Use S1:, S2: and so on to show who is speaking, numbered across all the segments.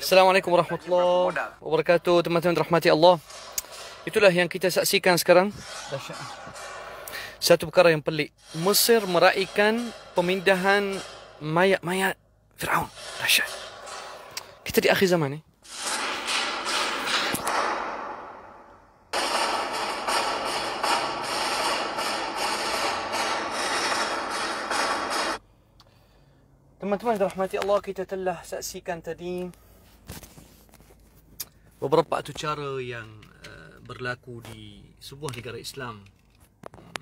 S1: Assalamualaikum warahmatullahi wabarakatuh. Teman-teman rahmati Allah. Itulah yang kita saksikan sekarang. Satu perkara yang pelik. Mesir meraihkan pemindahan mayat-mayat Firaun. Kita di akhir zaman ni. Eh? Teman-teman dirahmati Allah kita telah saksikan tadi beberapa tu cara yang eh, berlaku di sebuah negara Islam. Hmm.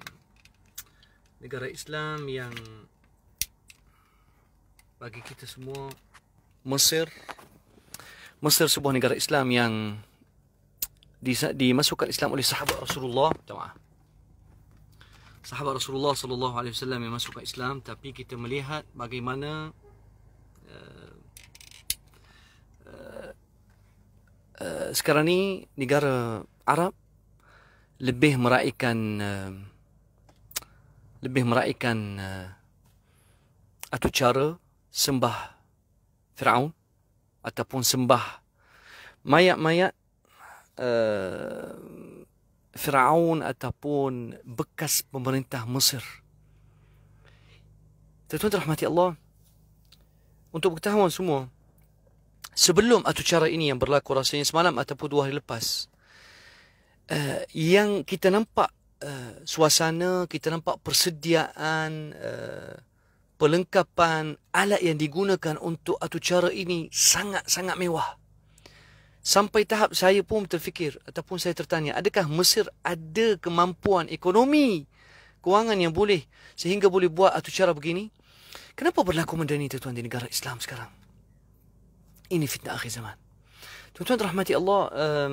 S1: Negara Islam yang bagi kita semua Mesir Mesir sebuah negara Islam yang dimasukkan Islam oleh sahabat Rasulullah. Jemaah sahabat Rasulullah sallallahu alaihi wasallam yang masuk ke Islam tapi kita melihat bagaimana eh, eh, eh, sekarang ni negara Arab lebih meraihkan lebih meraihkan atau cara sembah Firaun ataupun sembah mayat-mayat Firaun ataupun bekas pemerintah Mesir. Tuan-tuan rahmati Allah. Untuk ketahuan semua, sebelum atau cara ini yang berlaku rasanya semalam ataupun dua hari lepas, eh, yang kita nampak eh, suasana, kita nampak persediaan, eh, pelengkapan, alat yang digunakan untuk atau cara ini sangat-sangat mewah sampai tahap saya pun terfikir ataupun saya tertanya adakah Mesir ada kemampuan ekonomi kewangan yang boleh sehingga boleh buat atau cara begini kenapa berlaku benda ini tuan-tuan di negara Islam sekarang ini fitnah akhir zaman tuan-tuan rahmati Allah um,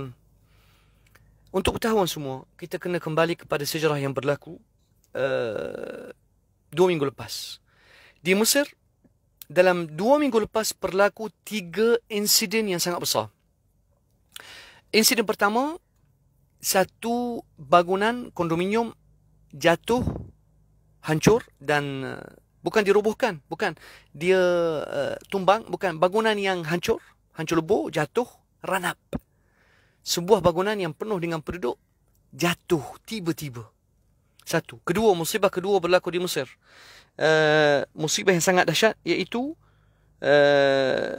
S1: untuk ketahuan semua kita kena kembali kepada sejarah yang berlaku uh, dua minggu lepas di Mesir dalam dua minggu lepas berlaku tiga insiden yang sangat besar insiden pertama satu bangunan kondominium jatuh hancur dan uh, bukan dirubuhkan bukan dia uh, tumbang bukan bangunan yang hancur hancur lebur jatuh ranap sebuah bangunan yang penuh dengan penduduk jatuh tiba-tiba satu kedua musibah kedua berlaku di Mesir uh, musibah yang sangat dahsyat iaitu uh,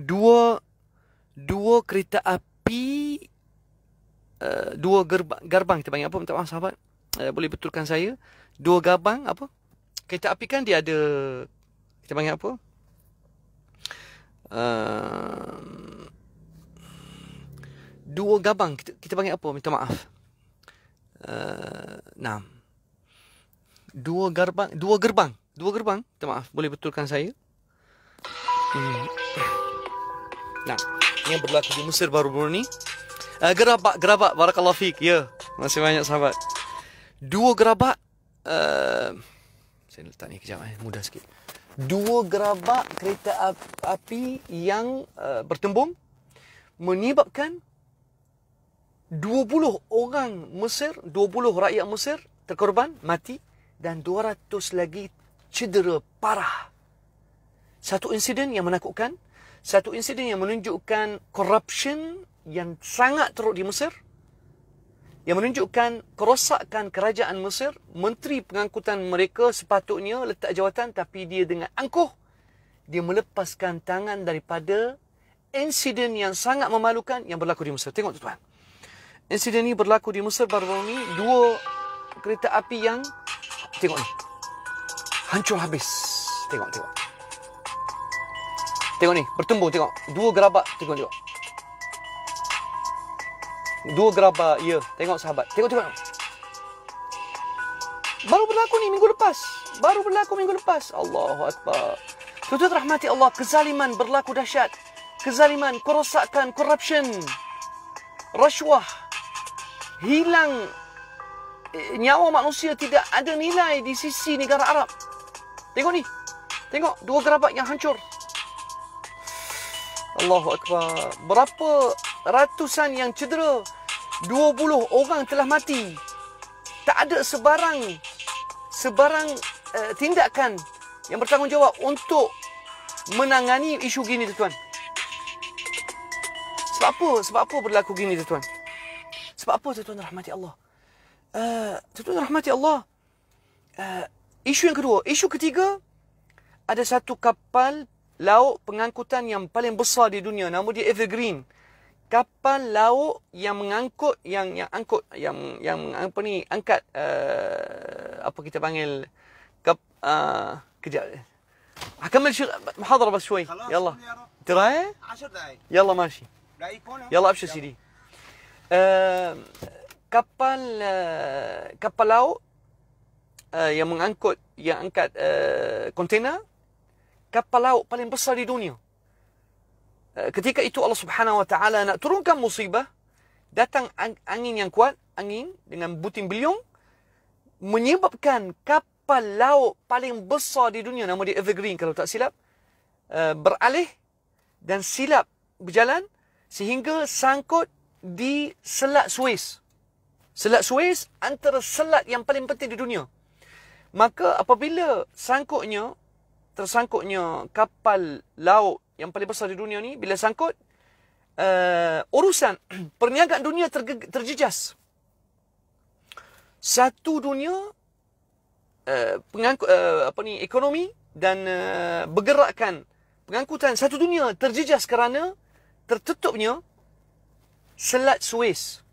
S1: dua dua kereta api tapi uh, dua gerbang, gerbang kita panggil apa minta maaf sahabat uh, boleh betulkan saya dua gerbang apa kereta api kan dia ada kita panggil apa uh, dua gabang. kita, kita panggil apa minta maaf uh, nah dua gerbang dua gerbang dua gerbang minta maaf boleh betulkan saya hmm. nah yang berlaku di Mesir baru-baru ni. Uh, eh, gerabak, gerabak. Barakallah Fik. Ya, yeah. masih banyak sahabat. Dua gerabak. Uh, eh, saya letak ni kejap. Eh. Mudah sikit. Dua gerabak kereta api yang uh, bertembung menyebabkan 20 orang Mesir, 20 rakyat Mesir terkorban, mati dan 200 lagi cedera parah. Satu insiden yang menakutkan, satu insiden yang menunjukkan korupsi yang sangat teruk di Mesir yang menunjukkan kerosakan kerajaan Mesir menteri pengangkutan mereka sepatutnya letak jawatan tapi dia dengan angkuh dia melepaskan tangan daripada insiden yang sangat memalukan yang berlaku di Mesir tengok tuan insiden ini berlaku di Mesir baru-baru ini dua kereta api yang tengok ni hancur habis tengok tengok Tengok ni, bertumbuh tengok. Dua gerabak, tengok tengok. Dua gerabak, ya. Tengok sahabat. Tengok tengok. Baru berlaku ni minggu lepas. Baru berlaku minggu lepas. Allahu Akbar. Tuan-tuan rahmati Allah, kezaliman berlaku dahsyat. Kezaliman, kerosakan, corruption. Rasuah. Hilang eh, nyawa manusia tidak ada nilai di sisi negara Arab. Tengok ni. Tengok dua gerabak yang hancur. Allahu Akbar. Berapa ratusan yang cedera. dua 20 orang telah mati. Tak ada sebarang sebarang uh, tindakan yang bertanggungjawab untuk menangani isu gini tuan. Sebab apa? Sebab apa berlaku gini tuan? Sebab apa tuan rahmati Allah? Uh, eh, tuan rahmati Allah. Uh, isu yang kedua, isu ketiga ada satu kapal Laut pengangkutan yang paling besar di dunia nama dia Evergreen kapal laut yang mengangkut yang yang angkut yang yang apa ni angkat uh, apa kita panggil kap uh, kejap akan syur- mahadara bas شوي يلا ترى 10 دقائق يلا ماشي يلا ابشر سيدي kapal eh, kapal laut uh, yang mengangkut yang angkat uh, kapal laut paling besar di dunia. Eh, ketika itu Allah Subhanahu Wa Taala nak turunkan musibah, datang angin yang kuat, angin dengan butin beliung menyebabkan kapal laut paling besar di dunia nama dia Evergreen kalau tak silap eh, beralih dan silap berjalan sehingga sangkut di Selat Suez. Selat Suez antara selat yang paling penting di dunia. Maka apabila sangkutnya tersangkutnya kapal laut yang paling besar di dunia ni bila sangkut uh, urusan perniagaan dunia terjejas satu dunia uh, pengangkut uh, apa ni ekonomi dan uh, bergerakkan pengangkutan satu dunia terjejas kerana tertutupnya selat Suez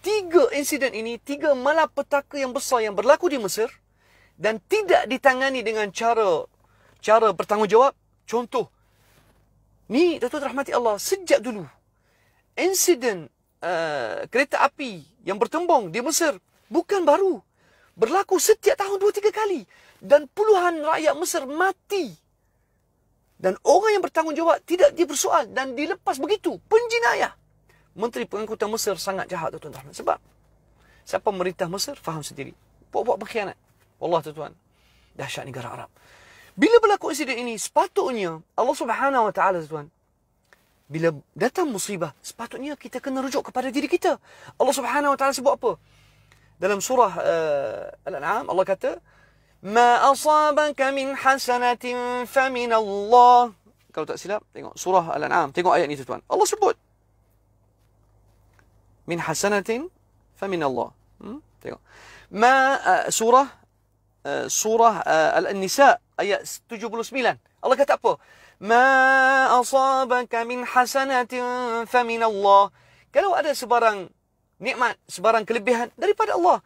S1: tiga insiden ini tiga malapetaka yang besar yang berlaku di Mesir dan tidak ditangani dengan cara cara bertanggungjawab. Contoh, ni Dato' Rahmati Allah, sejak dulu, insiden uh, eh, kereta api yang bertembung di Mesir bukan baru. Berlaku setiap tahun dua tiga kali. Dan puluhan rakyat Mesir mati. Dan orang yang bertanggungjawab tidak dipersoal dan dilepas begitu. Penjinayah. Menteri Pengangkutan Mesir sangat jahat Dato' tuan Sebab siapa pemerintah Mesir faham sendiri. Buat-buat berkhianat. Wallah Tuan-Tuan. Dahsyat negara Arab. Bila berlaku insiden ini, sepatutnya Allah Subhanahu Wa Taala tuan bila datang musibah, sepatutnya kita kena rujuk kepada diri kita. Allah Subhanahu Wa Taala sebut apa? Dalam surah uh, Al-An'am Allah kata, "Ma asabaka min hasanatin fa min Allah." Kalau tak silap, tengok surah Al-An'am, tengok ayat ni tu tuan. Allah sebut min hasanatin fa min Allah. Hmm? Tengok. Ma uh, surah uh, surah uh, Al-Nisa' ayat 79. Allah kata apa? Ma asabaka min hasanatin fa min Allah. Kalau ada sebarang nikmat, sebarang kelebihan daripada Allah.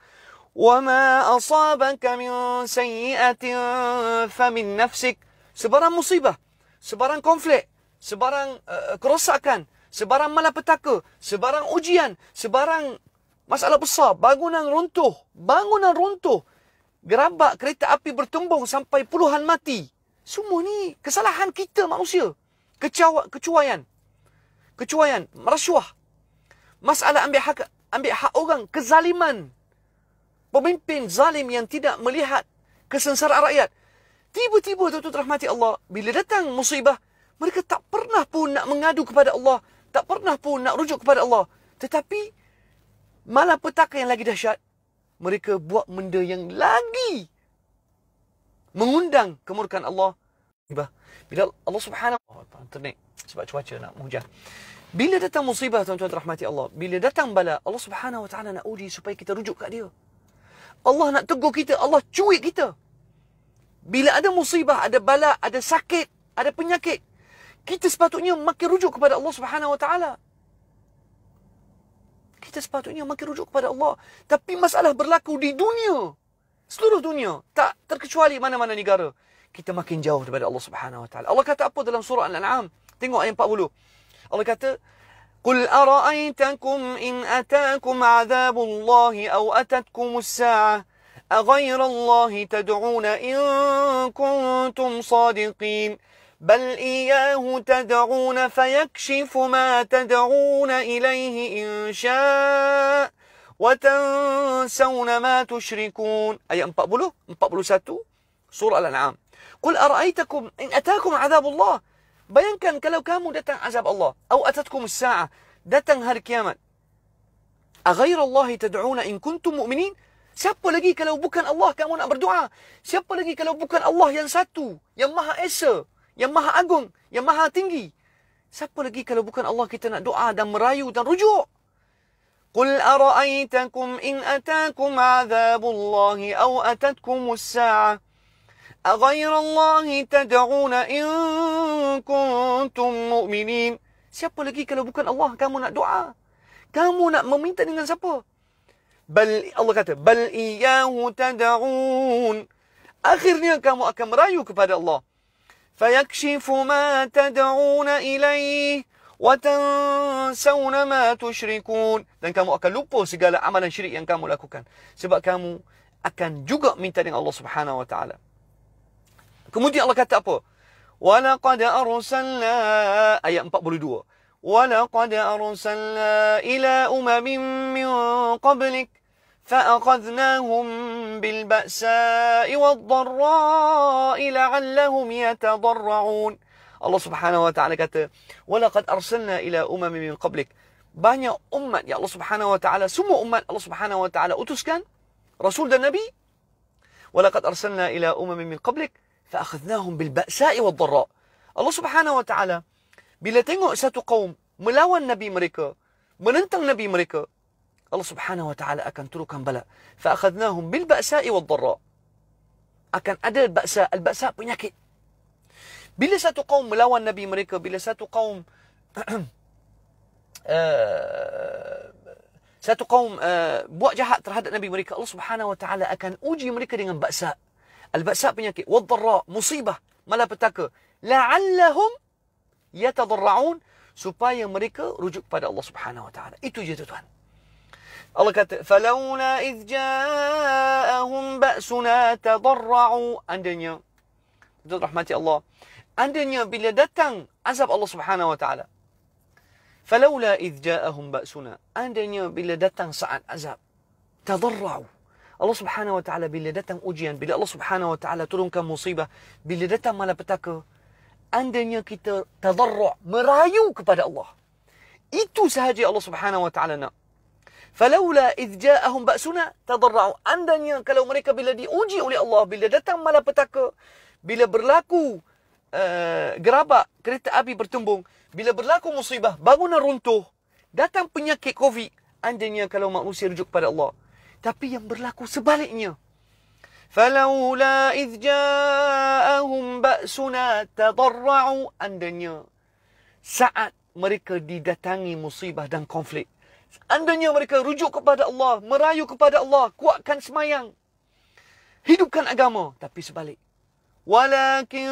S1: Wa ma asabaka min sayyi'atin fa min nafsik. Sebarang musibah, sebarang konflik, sebarang uh, kerosakan, sebarang malapetaka, sebarang ujian, sebarang masalah besar, bangunan runtuh, bangunan runtuh, gerabak kereta api bertumbung sampai puluhan mati. Semua ni kesalahan kita manusia. Kecawa, kecuaian. Kecuaian. Merasuah. Masalah ambil hak, ambil hak orang. Kezaliman. Pemimpin zalim yang tidak melihat kesensaraan rakyat. Tiba-tiba tu tuan rahmati Allah. Bila datang musibah, mereka tak pernah pun nak mengadu kepada Allah. Tak pernah pun nak rujuk kepada Allah. Tetapi, malapetaka yang lagi dahsyat, mereka buat benda yang lagi mengundang kemurkan Allah. Bila Allah subhanahu wa ta'ala terdek sebab cuaca nak hujan. Bila datang musibah tuan-tuan rahmati Allah. Bila datang bala Allah subhanahu wa ta'ala nak uji supaya kita rujuk kat dia. Allah nak tegur kita. Allah cuik kita. Bila ada musibah, ada bala, ada sakit, ada penyakit. Kita sepatutnya makin rujuk kepada Allah subhanahu wa ta'ala kita sepatutnya makin rujuk kepada Allah. Tapi masalah berlaku di dunia. Seluruh dunia. Tak terkecuali mana-mana negara. Kita makin jauh daripada Allah Subhanahu Wa Taala. Allah kata apa dalam surah Al-An'am? Tengok ayat 40. Allah kata, قل أرأيتكم إن أتاكم عذاب الله أو أتتكم الساعة أغير الله تدعون إن كنتم صادقين بل إياه تدعون فيكشف ما تدعون إليه إن شاء وتنسون ما تشركون أي تقبله؟ أن بابلو ان بابلو ساتو سورة الأنعام قل أرأيتكم إن أتاكم عذاب الله بيان كان كلو كامو دتن عذاب الله أو أتتكم الساعة دتن هر كيامن أغير الله تدعون إن كنتم مؤمنين سيبو لقيك لو بكن الله كامون أبر دعاء سيبو لقيك لو بكن الله ينساتو يمها إسر yang maha agung, yang maha tinggi. Siapa lagi kalau bukan Allah kita nak doa dan merayu dan rujuk? Qul ara'aytakum in atakum azabullahi aw atatkum as-sa'a aghayra Allahi tad'un in kuntum mu'minin. Siapa lagi kalau bukan Allah kamu nak doa? Kamu nak meminta dengan siapa? Bal Allah kata, bal iyyahu tad'un. Akhirnya kamu akan merayu kepada Allah. فيكشف ما تدعون إليه وتنسون ما تشركون dan kamu akan lupa segala amalan syirik yang kamu lakukan sebab kamu akan juga minta dengan Allah Subhanahu wa taala kemudian Allah kata apa walaqad arsalna ayat 42 walaqad arsalna ila umamin min qablik فأخذناهم بالبأساء والضراء لعلهم يتضرعون Allah subhanahu wa ta'ala kata Walaqad arsalna ila umami min qablik Banyak umat yang Allah subhanahu wa ta'ala Semua umat Allah subhanahu wa ta'ala utuskan Rasul dan Nabi Walaqad arsalna ila umami min qablik Fa'akhidnahum bil ba'sa'i wa dharra Allah subhanahu wa ta'ala Bila tengok satu kaum Melawan Nabi mereka Menentang Nabi mereka الله سبحانه وتعالى أكن تركهم بلا فأخذناهم بالبأساء والضراء أكن أدل البأساء البأساء بنيكي بلا ساتو قوم لوا النبي مريكا بلا ساتو آه، قوم آه ساتو قوم آه بوجهة مريكا الله سبحانه وتعالى أكن أوجي مريكا دين البأساء البأساء بنيكي والضراء مصيبة ما لا لعلهم يتضرعون سبايا مريكا rujuk kepada الله سبحانه وتعالى taala. Itu je Allah falauna idh ja'ahum ba'suna tadarru andanya betul rahmati Allah andanya bila datang azab Allah Subhanahu wa taala falaula idh ja'ahum ba'suna andanya bila datang saat azab tadarru Allah Subhanahu wa taala bila datang ujian bila Allah Subhanahu wa taala turunkan musibah bila datang malapetaka andanya kita tadarru merayu kepada Allah itu sahaja Allah Subhanahu wa taala nak falaula id ja'ahum ba'suna tadarra'u andanya kalau mereka bila diuji oleh Allah bila datang malapetaka bila berlaku uh, gerabak kereta api bertumbung bila berlaku musibah bangunan runtuh datang penyakit covid andanya kalau manusia rujuk kepada Allah tapi yang berlaku sebaliknya falaula id ja'ahum ba'suna tadarra'u andanya saat mereka didatangi musibah dan konflik Andanya mereka rujuk kepada Allah, merayu kepada Allah, kuatkan semayang. Hidupkan agama. Tapi sebalik. Walakin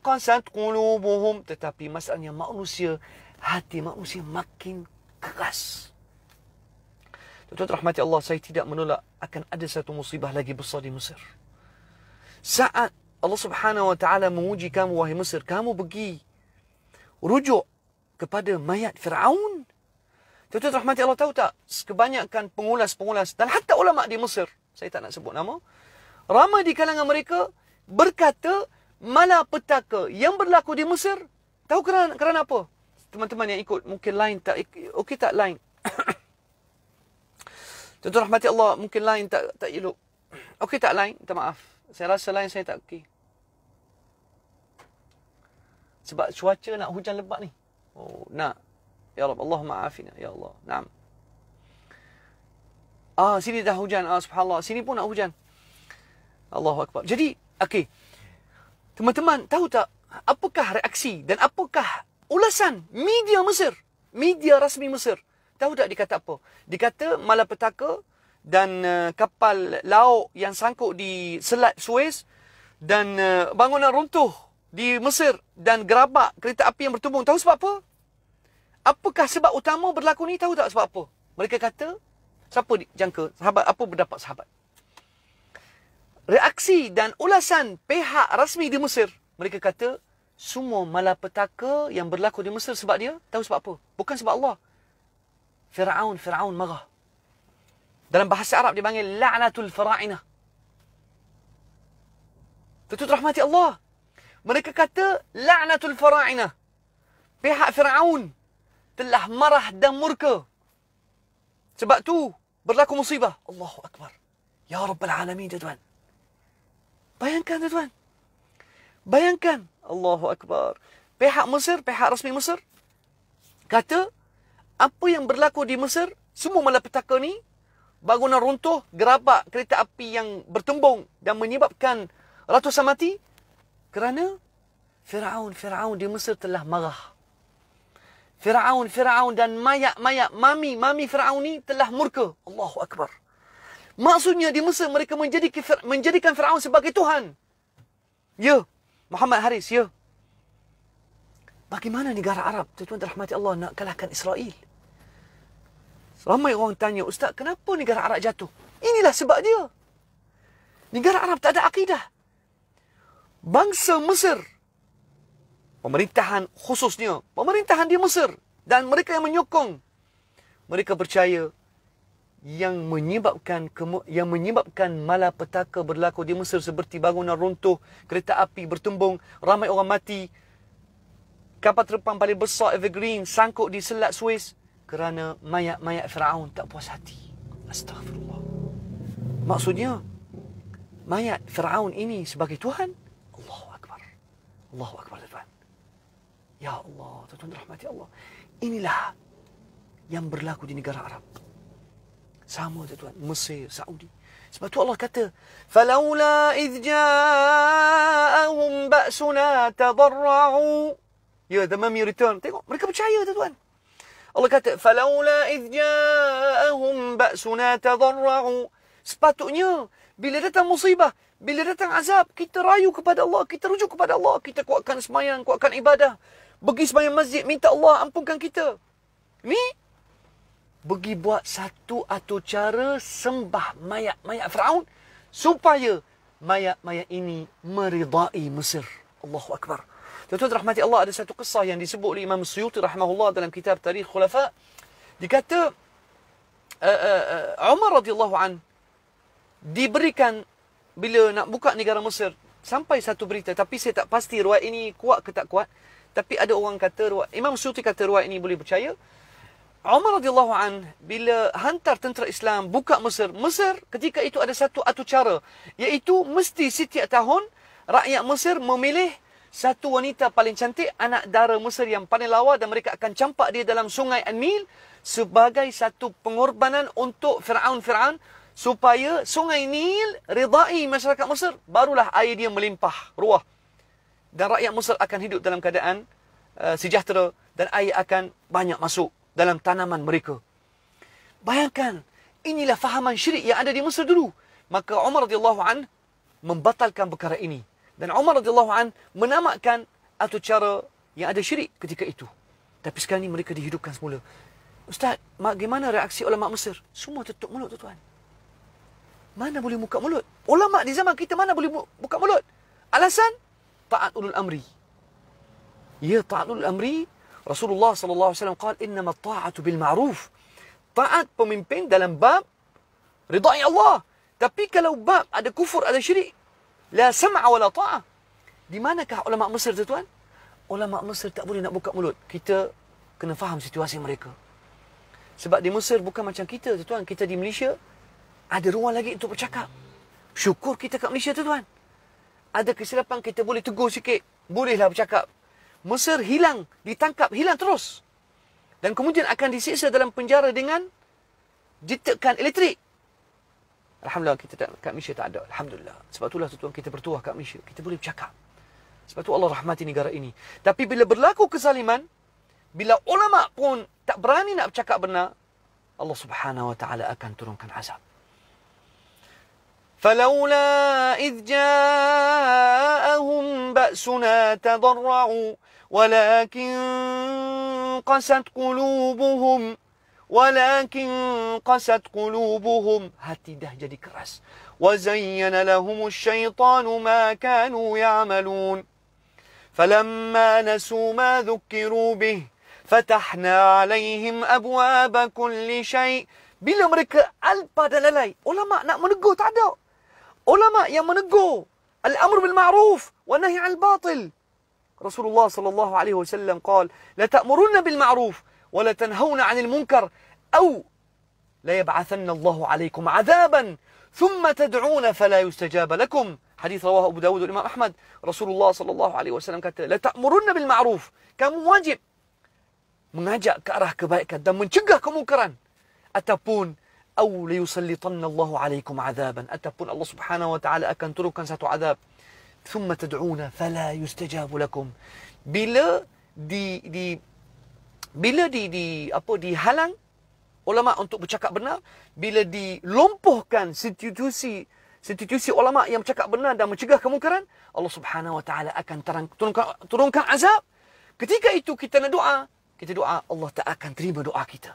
S1: qasat qulubuhum. Tetapi masalahnya manusia, hati manusia makin keras. Tuan-tuan rahmati Allah, saya tidak menolak akan ada satu musibah lagi besar di Mesir. Saat Allah subhanahu wa ta'ala menguji kamu, wahai Mesir, kamu pergi rujuk kepada mayat Fir'aun. Tuan-tuan rahmati Allah tahu tak? Kebanyakan pengulas-pengulas dan hatta ulama di Mesir, saya tak nak sebut nama, ramai di kalangan mereka berkata malapetaka yang berlaku di Mesir, tahu kerana, kerana apa? Teman-teman yang ikut mungkin lain tak, okey tak lain? Tuan-tuan rahmati Allah, mungkin lain tak tak elok. Okey tak lain? Minta maaf. Saya rasa lain saya tak okey. Sebab cuaca nak hujan lebat ni. Oh, nak Ya رب اللهم عافنا Ya Allah, نعم Ah, sini dah هوجان Ah, subhanallah, sini pun بون هوجان الله اكبر جدي اوكي تمام تمام تاو تا apakah reaksi dan apakah ulasan media Mesir media rasmi Mesir tahu tak dikata apa dikata malapetaka dan uh, kapal laut yang sangkut di selat Suez dan uh, bangunan runtuh di Mesir dan gerabak kereta api yang bertumbung tahu sebab apa Apakah sebab utama berlaku ni? Tahu tak sebab apa? Mereka kata, siapa jangka? Sahabat, apa berdapat sahabat? Reaksi dan ulasan pihak rasmi di Mesir. Mereka kata, semua malapetaka yang berlaku di Mesir sebab dia, tahu sebab apa? Bukan sebab Allah. Fir'aun, Fir'aun marah. Dalam bahasa Arab dia panggil la'natul fara'inah. Tutut rahmati Allah. Mereka kata la'natul fara'inah. Pihak Fir'aun telah marah dan murka. Sebab tu berlaku musibah. Allahu Akbar. Ya Rabbal Alamin, tuan-tuan. Bayangkan, tuan-tuan. Bayangkan. Allahu Akbar. Pihak Mesir, pihak rasmi Mesir, kata, apa yang berlaku di Mesir, semua malah malapetaka ni, bangunan runtuh, gerabak kereta api yang bertembung dan menyebabkan ratusan mati, kerana Fir'aun, Fir'aun di Mesir telah marah. Firaun, Firaun dan mayat-mayat mami, mami Firaun ni telah murka. Allahu Akbar. Maksudnya di Mesir mereka menjadi menjadikan Firaun sebagai Tuhan. Ya, Muhammad Haris, ya. Bagaimana negara Arab, tuan-tuan rahmati Allah, nak kalahkan Israel? Ramai orang tanya, Ustaz, kenapa negara Arab jatuh? Inilah sebab dia. Negara Arab tak ada akidah. Bangsa Mesir pemerintahan khususnya pemerintahan di Mesir dan mereka yang menyokong mereka percaya yang menyebabkan yang menyebabkan malapetaka berlaku di Mesir seperti bangunan runtuh, kereta api bertumbung, ramai orang mati, kapal terbang paling besar Evergreen sangkut di Selat Suez kerana mayat-mayat Firaun tak puas hati. Astaghfirullah. Maksudnya mayat Firaun ini sebagai Tuhan? Allahu akbar. Allahu akbar. Ya Allah, tuan-tuan rahmati Allah. Inilah yang berlaku di negara Arab. Sama tuan-tuan, Mesir, Saudi. Sebab tu Allah kata, "Falaula id ja'ahum ba'suna tadarra'u." Ya, the mummy return. Tengok, mereka percaya tuan-tuan. Allah kata, "Falaula id ja'ahum ba'suna tadarra'u." Sepatutnya bila datang musibah, bila datang azab, kita rayu kepada Allah, kita rujuk kepada Allah, kita kuatkan semayang, kuatkan ibadah. Pergi sembahyang masjid minta Allah ampunkan kita. Ni pergi buat satu atau cara sembah mayat-mayat Firaun supaya mayat-mayat ini meridai Mesir. Allahu Akbar. Tuan-tuan rahmati Allah ada satu kisah yang disebut oleh Imam Suyuti rahmahullah dalam kitab Tarikh Khulafa. Dikata uh, uh, Umar radhiyallahu an diberikan bila nak buka negara Mesir sampai satu berita tapi saya tak pasti riwayat ini kuat ke tak kuat. Tapi ada orang kata ruat, Imam Suti kata ruat ini boleh percaya. Umar radhiyallahu an bila hantar tentera Islam buka Mesir. Mesir ketika itu ada satu atu cara iaitu mesti setiap tahun rakyat Mesir memilih satu wanita paling cantik anak dara Mesir yang paling lawa dan mereka akan campak dia dalam sungai An-Nil sebagai satu pengorbanan untuk Firaun Firaun supaya sungai Nil ridai masyarakat Mesir barulah air dia melimpah ruah dan rakyat Mesir akan hidup dalam keadaan uh, sejahtera dan air akan banyak masuk dalam tanaman mereka. Bayangkan, inilah fahaman syirik yang ada di Mesir dulu. Maka Umar radhiyallahu an membatalkan perkara ini dan Umar radhiyallahu an menamakan atau cara yang ada syirik ketika itu. Tapi sekarang ini mereka dihidupkan semula. Ustaz, bagaimana reaksi ulama Mesir? Semua tutup mulut tu tuan. Mana boleh buka mulut? Ulama di zaman kita mana boleh buka mulut? Alasan taat ulul amri. Ya taat ulul amri, Rasulullah sallallahu alaihi wasallam kata, Inna taatu bil Ma'roof. Taat pemimpin dalam bab ridai Allah. Tapi kalau bab ada kufur ada syirik, la sema wa taat. Di mana kah ulama Mesir tu tuan? Ulama Mesir tak boleh nak buka mulut. Kita kena faham situasi mereka. Sebab di Mesir bukan macam kita tu tuan. Kita di Malaysia ada ruang lagi untuk bercakap. Syukur kita kat Malaysia tu tuan ada kesilapan kita boleh tegur sikit. Bolehlah bercakap. Mesir hilang, ditangkap, hilang terus. Dan kemudian akan disiksa dalam penjara dengan jitakan elektrik. Alhamdulillah kita tak, kat Malaysia tak ada. Alhamdulillah. Sebab itulah tuan kita bertuah kat Malaysia. Kita boleh bercakap. Sebab itu Allah rahmati negara ini. Tapi bila berlaku kesaliman, bila ulama pun tak berani nak bercakap benar, Allah Subhanahu Wa Taala akan turunkan azab. فلولا إذ جاءهم بأسنا تضرعوا ولكن قست قلوبهم ولكن قست قلوبهم هاتي dah jadi keras وزين لهم الشيطان ما كانوا يعملون فلما نسوا ما ذكروا به فتحنا عليهم أبواب كل شيء بلا mereka ألبا دلالي lalai ulama nak menegur علماء يمنقوا الأمر بالمعروف والنهي عن الباطل رسول الله صلى الله عليه وسلم قال لا تأمرون بالمعروف ولا تنهون عن المنكر أو لا يبعثن الله عليكم عذابا ثم تدعون فلا يستجاب لكم حديث رواه أبو داود والإمام أحمد رسول الله صلى الله عليه وسلم قال لا تأمرون بالمعروف كان واجب مناجأ ke arah kebaikan dan mencegah kemungkaran ataupun أو ليسلطن الله عليكم عذابا أتبون الله سبحانه وتعالى أكن تركن ساتو عذاب ثم تدعون فلا يستجاب لكم بلا دي دي bila di di apa dihalang ulama untuk bercakap benar bila dilumpuhkan institusi institusi ulama yang bercakap benar dan mencegah kemungkaran Allah Subhanahu wa taala akan terang, turunkan turunkan azab ketika itu kita nak doa kita doa Allah tak akan terima doa kita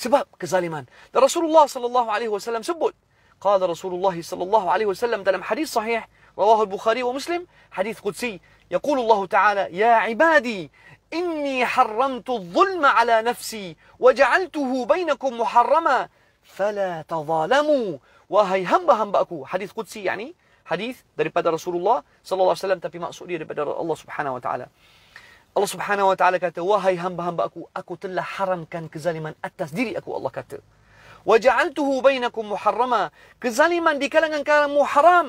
S1: سباب كزاليمان ده رسول الله صلى الله عليه وسلم سبل قال رسول الله صلى الله عليه وسلم دلم حديث صحيح رواه البخاري ومسلم حديث قدسي يقول الله تعالى يا عبادي إني حرمت الظلم على نفسي وجعلته بينكم محرما فلا تظالموا وهي هم بهم بأكو حديث قدسي يعني حديث daripada رسول الله صلى الله عليه وسلم تبي daripada Allah الله سبحانه وتعالى Allah Subhanahu Wa Taala kata, wahai hamba-hamba aku, aku telah haramkan kezaliman atas diri aku Allah kata. Waja'altuhu bainakum muharrama. Kezaliman di kalangan kamu haram.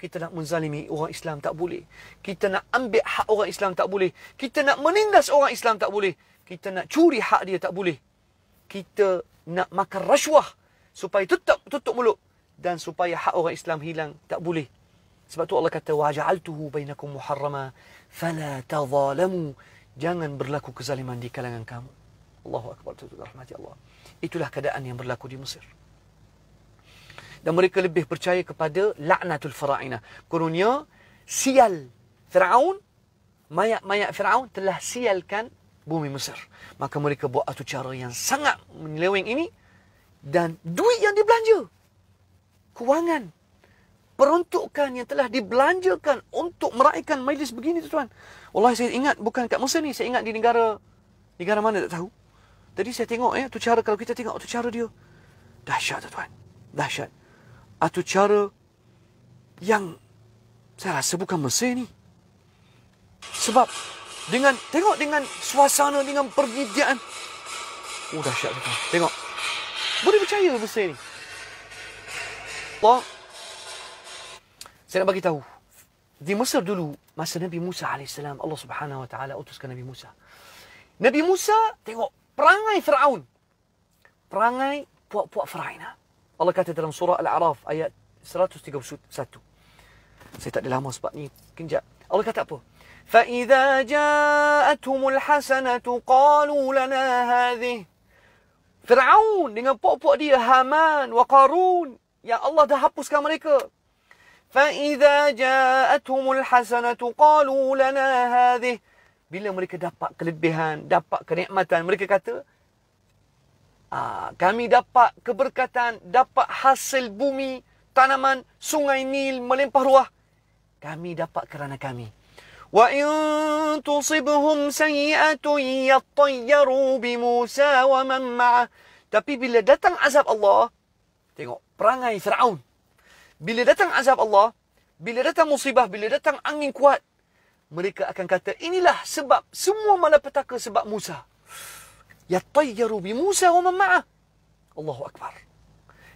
S1: Kita nak menzalimi orang Islam tak boleh. Kita nak ambil hak orang Islam tak boleh. Kita nak menindas orang Islam tak boleh. Kita nak curi hak dia tak boleh. Kita nak makan rasuah supaya tutup tutup mulut dan supaya hak orang Islam hilang tak boleh. Sebab tu Allah kata waja'altuhu bainakum muharrama fala tadhalamu. Jangan berlaku kezaliman di kalangan kamu. Allahu akbar tu rahmati Allah. Itulah keadaan yang berlaku di Mesir. Dan mereka lebih percaya kepada laknatul faraina. Kurunya sial Firaun mayat-mayat Firaun telah sialkan bumi Mesir. Maka mereka buat satu cara yang sangat menyeleweng ini dan duit yang dibelanja kewangan peruntukan yang telah dibelanjakan untuk meraihkan majlis begini tu tuan. Wallah saya ingat bukan kat Mesir ni, saya ingat di negara negara mana tak tahu. Tadi saya tengok ya, tu cara kalau kita tengok tu cara dia. Dahsyat tu tuan. Dahsyat. Atu ah, cara yang saya rasa bukan Mesir ni. Sebab dengan tengok dengan suasana dengan pergidian. Oh dahsyat tuan. Tengok. Boleh percaya Mesir ni. Tak. Saya nak bagi tahu. Di Mesir dulu, masa Nabi Musa alaihissalam, Allah Subhanahu Wa Taala utuskan Nabi Musa. Nabi Musa tengok perangai Fir'aun. Perangai puak-puak Fir'aun. Allah kata dalam surah Al-A'raf ayat 131. Saya tak ada lama sebab ni kenjap. Allah kata apa? فَإِذَا جَاءَتْهُمُ الْحَسَنَةُ قَالُوا لَنَا هَذِهِ Fir'aun dengan puak-puak dia, Haman, wa Waqarun, yang Allah dah hapuskan mereka. فإذا جاءتهم الحسنة قالوا لنا هذه bila mereka dapat kelebihan, dapat kenikmatan, mereka kata, ah, kami dapat keberkatan, dapat hasil bumi, tanaman, sungai Nil melimpah ruah. Kami dapat kerana kami. Wa in tusibhum sayi'atun yattayyaru bi Musa wa man ma'ah. Tapi bila datang azab Allah, tengok perangai Firaun. Bila datang azab Allah, bila datang musibah, bila datang angin kuat, mereka akan kata, inilah sebab semua malapetaka sebab Musa. Ya tayyaru bi Musa wa man ma'ah. Allahu Akbar.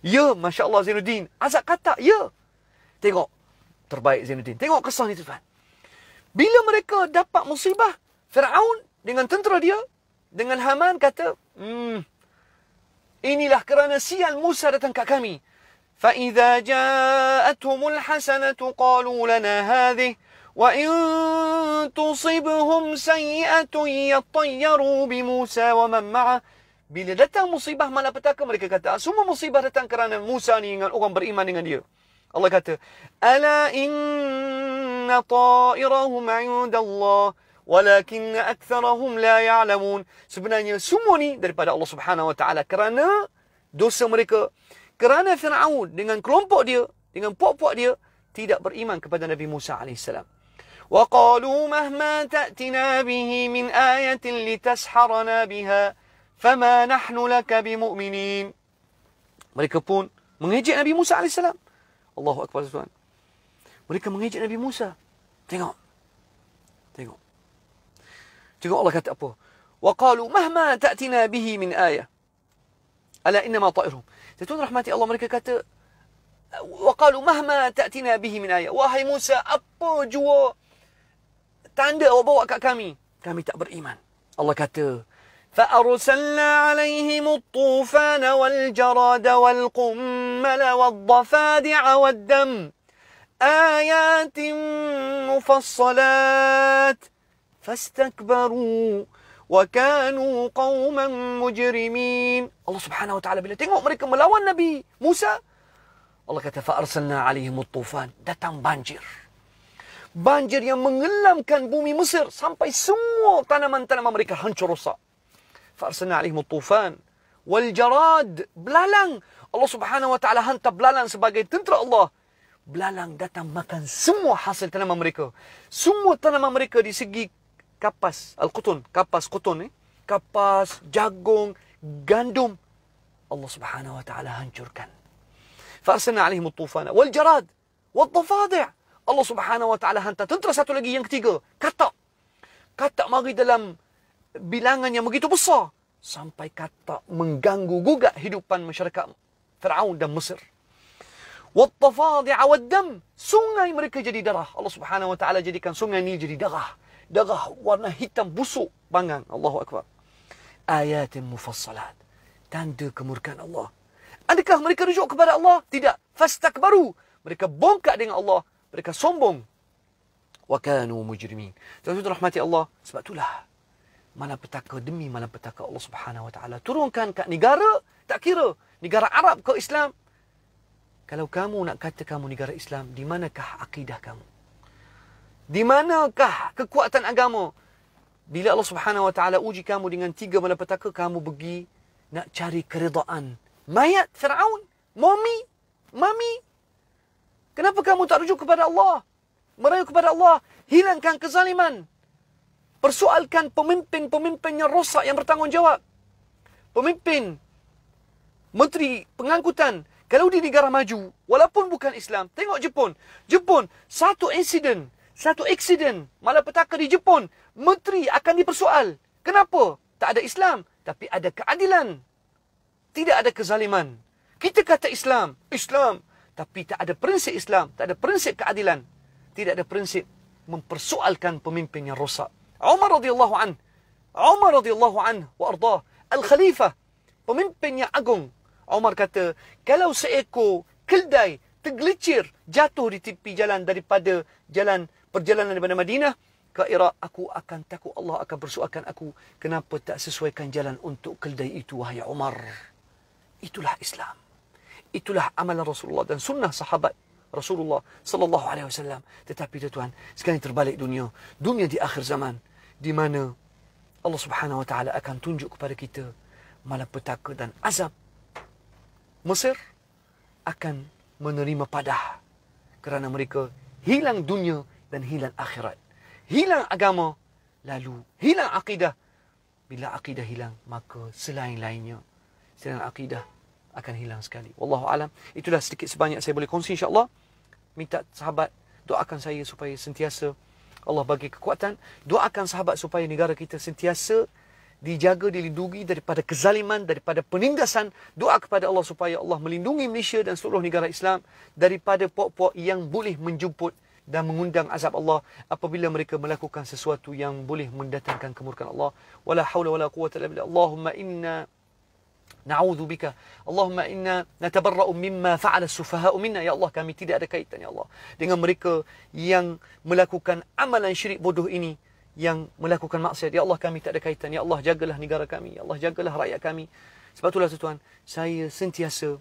S1: Ya, Masya Allah Zainuddin. Azab kata, ya. Tengok. Terbaik Zainuddin. Tengok kisah ni tuan. Bila mereka dapat musibah, Fir'aun dengan tentera dia, dengan Haman kata, hmm, inilah kerana sial Musa datang kat kami. فإذا جاءتهم الحسنة قالوا لنا هذه وإن تصبهم سيئة يطيروا بموسى ومن معه Bila datang musibah malah petaka mereka kata semua musibah datang kerana Musa ni dengan orang beriman dengan dia. Allah kata, "Ala inna ta'irahum 'inda Allah, walakin aktsarahum la ya'lamun." Sebenarnya semua ni daripada Allah Subhanahu wa taala kerana dosa mereka kerana Firaun dengan kelompok dia, dengan puak-puak dia tidak beriman kepada Nabi Musa AS. Wa qalu mahma ta'tina bihi min ayatin litasharana biha fama nahnu laka bimu'minin. Mereka pun mengejek Nabi Musa AS. Allahu Akbar Tuhan. Mereka mengejek Nabi Musa. Tengok. Tengok. Tengok Allah kata apa. Wa qalu mahma ta'tina bihi min ayah. Ala innama ta'iruhum. تتون رحمتي الله mereka كات وقالوا مهما تأتينا به من آية Wahai موسى أبو جو تاند أو كامي kat kami kami tak beriman فأرسلنا عليهم الطوفان والجراد والقمل والضفادع والدم آيات مفصلات فاستكبروا وكانوا قوما مجرمين الله سبحانه وتعالى bila tengok mereka melawan Nabi Musa Allah kata fa'arsalna alaihim at-tufan datang banjir banjir yang mengelamkan bumi Mesir sampai semua tanaman-tanaman mereka hancur rosak fa'arsalna alaihim at-tufan wal jarad belalang Allah Subhanahu wa taala hantar belalang sebagai tentera Allah belalang datang makan semua hasil tanaman mereka semua tanaman mereka di kapas, al-qutun, kapas qutun ni, eh? kapas, jagung, gandum Allah Subhanahu wa taala hancurkan. Farsana alaihim at-tufana wal jarad wal dhafadi'. Allah Subhanahu wa taala hantar tentera satu lagi yang ketiga, katak. Katak mari dalam bilangan yang begitu besar sampai katak mengganggu gugat hidupan masyarakat Firaun dan Mesir. Wal dhafadi'a wad dam, sungai mereka jadi darah. Allah Subhanahu wa taala jadikan sungai ni jadi darah darah warna hitam busuk bangang Allahu akbar ayatin mufassalat tanda kemurkan Allah adakah mereka rujuk kepada Allah tidak fastakbaru mereka bongkak dengan Allah mereka sombong wa kanu mujrimin tuan-tuan rahmati Allah sebab itulah malapetaka demi malapetaka Allah Subhanahu wa taala turunkan kat negara tak kira negara Arab ke Islam kalau kamu nak kata kamu negara Islam di manakah akidah kamu di manakah kekuatan agama? Bila Allah Subhanahu Wa Taala uji kamu dengan tiga malapetaka, kamu pergi nak cari keridaan. Mayat Fir'aun, mami mami. Kenapa kamu tak rujuk kepada Allah? Merayu kepada Allah. Hilangkan kezaliman. Persoalkan pemimpin-pemimpin yang rosak yang bertanggungjawab. Pemimpin, menteri pengangkutan. Kalau di negara maju, walaupun bukan Islam, tengok Jepun. Jepun, satu insiden satu accident malapetaka di Jepun, menteri akan dipersoal. Kenapa? Tak ada Islam, tapi ada keadilan. Tidak ada kezaliman. Kita kata Islam, Islam, tapi tak ada prinsip Islam, tak ada prinsip keadilan. Tidak ada prinsip mempersoalkan pemimpin yang rosak. Umar radhiyallahu an. Umar radhiyallahu an wa arda al-khalifah, pemimpin yang agung. Umar kata, kalau seekor keldai tergelincir jatuh di tepi jalan daripada jalan perjalanan daripada Madinah ke Iraq, aku akan takut Allah akan bersuakan aku. Kenapa tak sesuaikan jalan untuk keldai itu, wahai Umar? Itulah Islam. Itulah amalan Rasulullah dan sunnah sahabat Rasulullah sallallahu alaihi wasallam. Tetapi tuan, sekarang terbalik dunia. Dunia di akhir zaman di mana Allah Subhanahu wa taala akan tunjuk kepada kita malapetaka dan azab. Mesir akan menerima padah kerana mereka hilang dunia dan hilang akhirat. Hilang agama, lalu hilang akidah. Bila akidah hilang, maka selain-lainnya, selain akidah akan hilang sekali. Wallahu alam. Itulah sedikit sebanyak saya boleh kongsi insya-Allah. Minta sahabat doakan saya supaya sentiasa Allah bagi kekuatan. Doakan sahabat supaya negara kita sentiasa dijaga, dilindungi daripada kezaliman, daripada penindasan. Doa kepada Allah supaya Allah melindungi Malaysia dan seluruh negara Islam daripada pok-pok yang boleh menjumput dan mengundang azab Allah apabila mereka melakukan sesuatu yang boleh mendatangkan kemurkan Allah. Wala haula wala quwata illa billah. Allahumma inna na'udzu bika. Allahumma inna natabarra'u mimma fa'ala as-sufaha'u minna. Ya Allah, kami tidak ada kaitan ya Allah dengan mereka yang melakukan amalan syirik bodoh ini yang melakukan maksiat. Ya Allah, kami tak ada kaitan. Ya Allah, jagalah negara kami. Ya Allah, jagalah rakyat kami. Sebab itulah tuan, saya sentiasa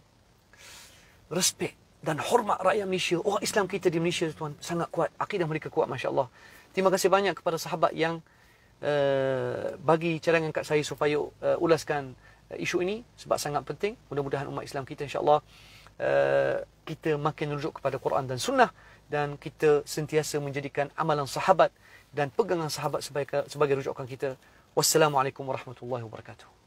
S1: respect dan hormat rakyat Malaysia. Oh Islam kita di Malaysia tuan sangat kuat. Akidah mereka kuat masya-Allah. Terima kasih banyak kepada sahabat yang uh, bagi cadangan kat saya supaya uh, ulaskan uh, isu ini sebab sangat penting. Mudah-mudahan umat Islam kita insya-Allah uh, kita makin rujuk kepada Quran dan sunnah dan kita sentiasa menjadikan amalan sahabat dan pegangan sahabat sebagai sebagai rujukan kita. Wassalamualaikum warahmatullahi wabarakatuh.